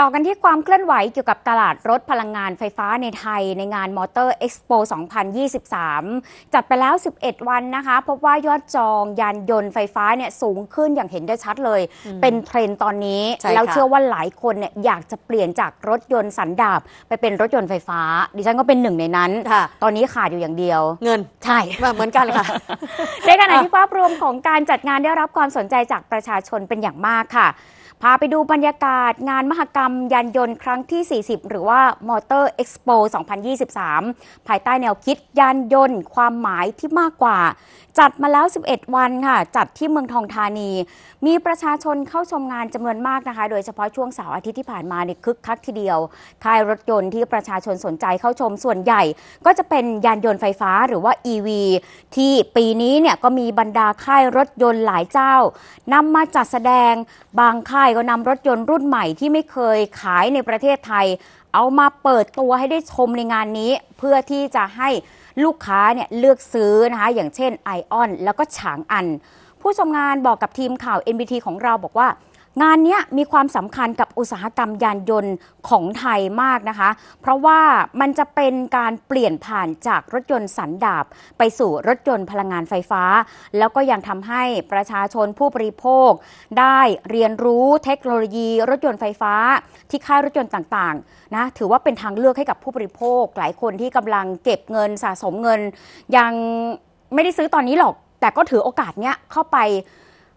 ต่อกันที่ความเคลื่อนไหวเกี่ยวกับตลาดรถพลังงานไฟฟ้าในไทย ในงานมอเตอร์เอ็กซ์โป2023 จัดไปแล้ว 11 วันนะคะ พบว่ายอดจองยานยนต์ไฟฟ้าเนี่ยสูงขึ้นอย่างเห็นได้ชัดเลย เป็นเทรนตอนนี้แล้วเชื่อว่าหลายคนเนี่ยอยากจะเปลี่ยนจากรถยนต์สันดาบ ไปเป็นรถยนต์ไฟฟ้า ดิฉันก็เป็นหนึ่งในนั้น ตอนนี้ขาดอยู่อย่างเดียว เงิน ใช่เหมือนกันเลยค่ะ ในขณะที่ภาพรวมของการจัดงานได้รับความสนใจจากประชาชนเป็นอย่างมากค่ะ พาไปดูบรรยากาศงานมหกรรมมยานยนต์ครั้งที่ 40 หรือว่ามอเตอร์เอ็กซ์โป2023 ภายใต้แนวคิดยานยนต์ความหมายที่มากกว่า จัดมาแล้ว 11 วันค่ะจัดที่เมืองทองธานี มีประชาชนเข้าชมงานจำนวนมากนะคะ โดยเฉพาะช่วงเสาร์อาทิตย์ที่ผ่านมาเนี่ยคึกคักทีเดียว ค่ายรถยนต์ที่ประชาชนสนใจเข้าชมส่วนใหญ่ ก็จะเป็นยานยนต์ไฟฟ้าหรือว่า EV ที่ปีนี้เนี่ยก็มีบรรดาค่ายรถยนต์หลายเจ้านำมาจัดแสดงบางค่ายก็นำรถยนต์รุ่นใหม่ที่ไม่เคยยขายในประเทศไทย เอามาเปิดตัวให้ได้ชมในงานนี้ เพื่อที่จะให้ลูกค้าเนี่ยเลือกซื้อนะคะ อย่างเช่นไอออนแล้วก็ฉางอัน ผู้ชมงานบอกกับทีมข่าว NBT ของเราบอกว่างานนี้มีความสำคัญกับอุตสาหกรรมยานยนต์ของไทยมากนะคะ เพราะว่ามันจะเป็นการเปลี่ยนผ่านจากรถยนต์สันดาบไปสู่รถยนต์พลังงานไฟฟ้า แล้วก็ยังทำให้ประชาชนผู้บริโภค ได้เรียนรู้เทคโนโลยีรถยนต์ไฟฟ้าที่ค่ายรถยนต์ต่างๆ นะ ถือว่าเป็นทางเลือกให้กับผู้บริโภค หลายคนที่กำลังเก็บเงินสะสมเงิน ยังไม่ได้ซื้อตอนนี้หรอก แต่ก็ถือโอกาสเนี้ยเข้าไป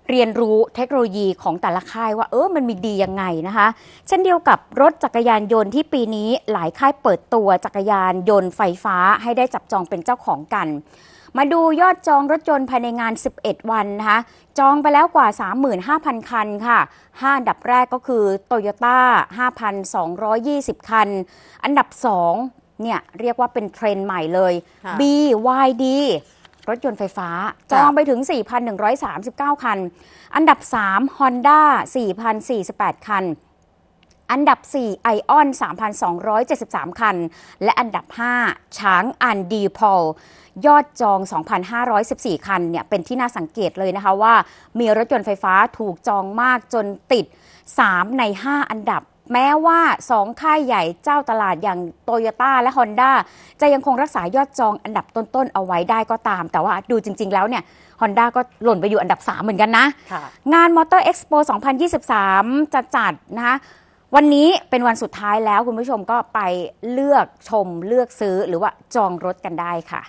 เรียนรู้เทคโนโลยีของแต่ละค่ายว่าเออมันมีดียังไงนะคะ เช่นเดียวกับรถจักรยานยนต์ที่ปีนี้หลายค่ายเปิดตัวจักรยานยนต์ไฟฟ้าให้ได้จับจองเป็นเจ้าของกัน มาดูยอดจองรถยนต์ภายในงาน 11 วันนะคะจองไปแล้วกว่า 35,000 คันค่ะ5อันดับแรกก็คือ t o y o ต a 5,220 คัน อันดับ 2เนี่ยเรียกว่าเป็นเทรนด์ใหม่เลย BYD รถยนต์ไฟฟ้าจองไปถึง 4,139 คัน อันดับ 3 Honda 4,048 คัน อันดับ 4 i ออน 3,273 คัน และอันดับ 5 ช้างอันดีพอลยอดจอง 2,514 คันเนี่ยเป็นที่น่าสังเกตเลยนะคะว่า มีรถยนต์ไฟฟ้าถูกจองมากจนติด 3 ใน 5 อันดับแม้ว่า 2 ค่ายใหญ่เจ้าตลาดอย่างโตโยต้าและ Honda จะยังคงรักษายอดจองอันดับต้น ๆ เอาไว้ได้ก็ตาม แต่ว่าดูจริง ๆแล้วเนี่ยฮอนด้าก็หล่นไปอยู่อันดับ 3 เหมือนกันนะะงานมอเตอร์เอ็กซ์โป2023 จะจัดนะคะวันนี้เป็นวันสุดท้ายแล้วคุณผู้ชมก็ไปเลือกชมเลือกซื้อหรือว่าจองรถกันได้ค่ะ